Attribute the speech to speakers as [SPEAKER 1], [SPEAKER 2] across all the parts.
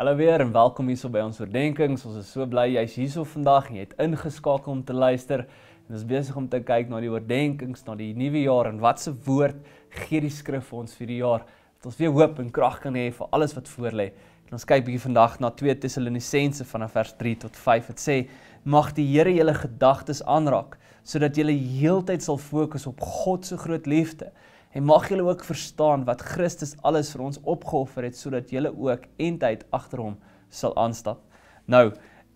[SPEAKER 1] Hallo weer en welkom hierso by ons oordeenkings. Ons is so bly jy's hierso vandag en jy het ingeskakel om te luister. En ons is besig om te kyk na die oordeenkings, na die nuwe jaar en wat se woord gee die skrif vir ons vir die jaar. Dat ons weer hoop en krag kan hê vir alles wat voorlê. En ons kyk bietjie vandag na 2 Tessalonisense vanaf vers 3 tot 5. Dit sê: Mag die Here julle gedagtes aanraak sodat julle heeltyd sal fokus op God se groot liefde En mag julle ook verstaan wat Christus alles vir ons opgeoffer het sodat julle ook entyd agter hom sal aanstap. Nou,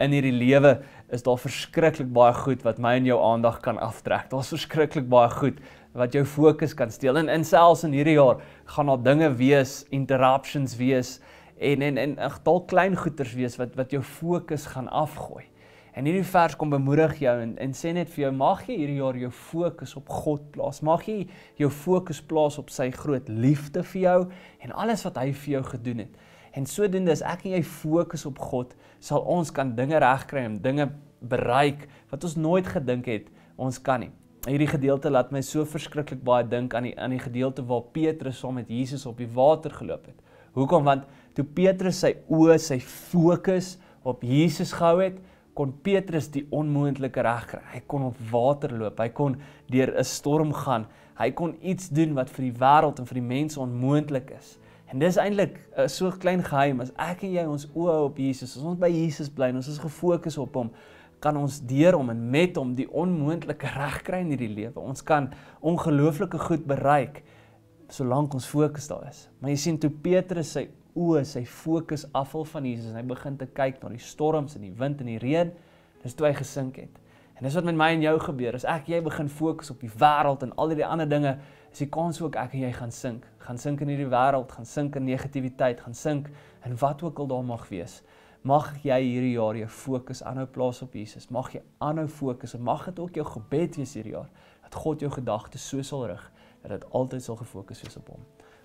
[SPEAKER 1] in hierdie lewe is daar verskriklik baie goed wat my en jou aandag kan aftrek. Daar's verskriklik baie goed wat jou fokus kan steel. En inselfs in hierdie jaar gaan daar dinge wees, interruptions wees en en en ag dalk klein goeters wees wat wat jou fokus gaan afgooi. En hierdie vers kom bemoedig jou en en sê net vir jou mag jy hierdie jaar jou fokus op God plaas. Mag jy jou fokus plaas op sy groot liefde vir jou en alles wat hy vir jou gedoen het. En sodoende as ek en jy fokus op God, sal ons kan dinge regkry en dinge bereik wat ons nooit gedink het ons kan nie. Hierdie gedeelte laat my so verskriklik baie dink aan die aan die gedeelte waar Petrus saam met Jesus op die water geloop het. Hoekom? Want toe Petrus sy oë, sy fokus op Jesus gehou het, kon Petrus die onmoontlike regkry. Hy kon op water loop. Hy kon deur 'n storm gaan. Hy kon iets doen wat vir die wêreld en vir die mense onmoontlik is. En dis eintlik 'n eh, so klein geheim as ek en jy ons oë op Jesus, as ons by Jesus bly en ons is gefokus op hom, kan ons deur hom en met hom die onmoontlike regkry in hierdie lewe. Ons kan ongelooflike goed bereik solank ons fokus daar is. Maar jy sien toe Petrus sy oë, sy fokus afval van Jesus en hy begin te kyk na die storms en die wind en die reën. Dis toe hy gesink het. En dis wat met my en jou gebeur. As ek jy begin fokus op die wêreld en al die ander dinge, is die kans ook ek en jy gaan sink. Gaan sink in hierdie wêreld, gaan sink in negativiteit, gaan sink in wat ook al daar mag wees. Mag jy hierdie jaar jou fokus aanhou plaas op Jesus. Mag jy aanhou fokus en mag dit ook jou gebed wees hierdie jaar dat God jou gedagtes so sal rig dat dit altyd sal gefokus wees op hom.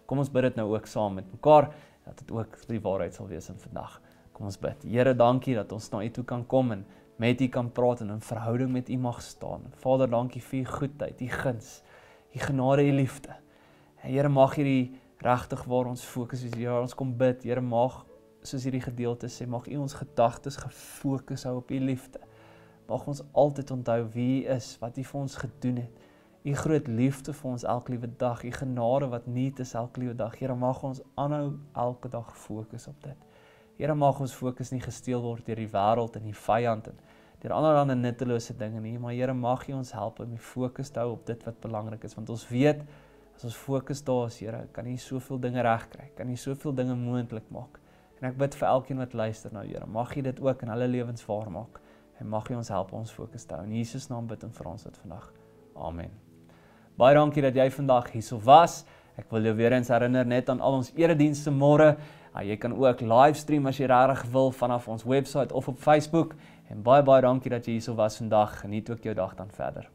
[SPEAKER 1] Kom ons bid dit nou ook saam met mekaar dat dit ook die waarheid sal wees in vandag. Kom ons bid. Here, dankie dat ons na U toe kan kom en met U kan praat en in verhouding met U mag staan. Vader, dankie vir U goedheid, U guns, U genade, U liefde. En Here, mag hierdie regtig waar ons fokus is, ja, ons kom bid. Here, mag soos hierdie gedeelte sê, mag U ons gedagtes gefokus hou op U liefde. Mag ons altyd onthou wie U is, wat U vir ons gedoen het. U groot liefde vir ons elke liewe dag, U genade wat nuut is elke liewe dag. Here, mag ons aanhou elke dag fokus op dit. Here, mag ons fokus nie gesteel word deur die wêreld en die vyand en deur allerlei nuttelose dinge nie, maar Here, mag U ons help om die fokus te hou op dit wat belangrik is, want ons weet as ons fokus daar is, Here, kan U soveel dinge regkry, kan U soveel dinge moontlik maak. En ek bid vir elkeen wat luister nou, Here, mag U dit ook in hulle lewens waarmaak. En mag U ons help om ons fokus te hou. In Jesus naam bid en vra ons dit vandag. Amen. Baie dankie dat jy vandag hierso was. Ek wil jou weer eens herinner net aan al ons eredienste môre. Ja, jy kan ook livestream as jy regtig wil vanaf ons webwerf of op Facebook. En baie baie dankie dat jy hierso was vandag. Geniet ook jou dag dan verder.